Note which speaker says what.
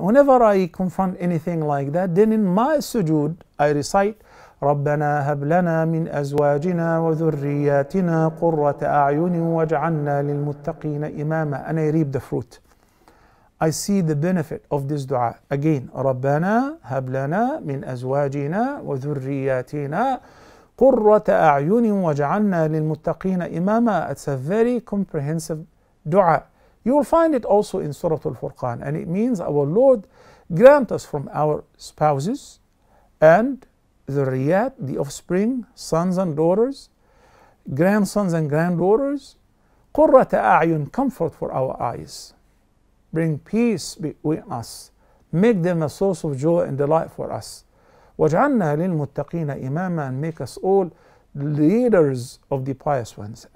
Speaker 1: Whenever I confront anything like that, then in my sujood, I recite, ربنا هب لنا من أزواجنا وذرياتنا قرة أعين واجعلنا للمتقين إماما and I reap the fruit. I see the benefit of this dua. Again, ربنا هب لنا من أزواجنا وذرياتنا قرة أعين وجعلنا للمتقين إماما. It's a very comprehensive dua. You will find it also in Surah Al Furqan, and it means our Lord grant us from our spouses and the riyat, the offspring, sons and daughters, grandsons and granddaughters, قرة أعين, comfort for our eyes. Bring peace between us. Make them a source of joy and delight for us. وَاجْعَلْنَا لِلْمُتَّقِينَ إِمَامًا and make us all leaders of the pious ones.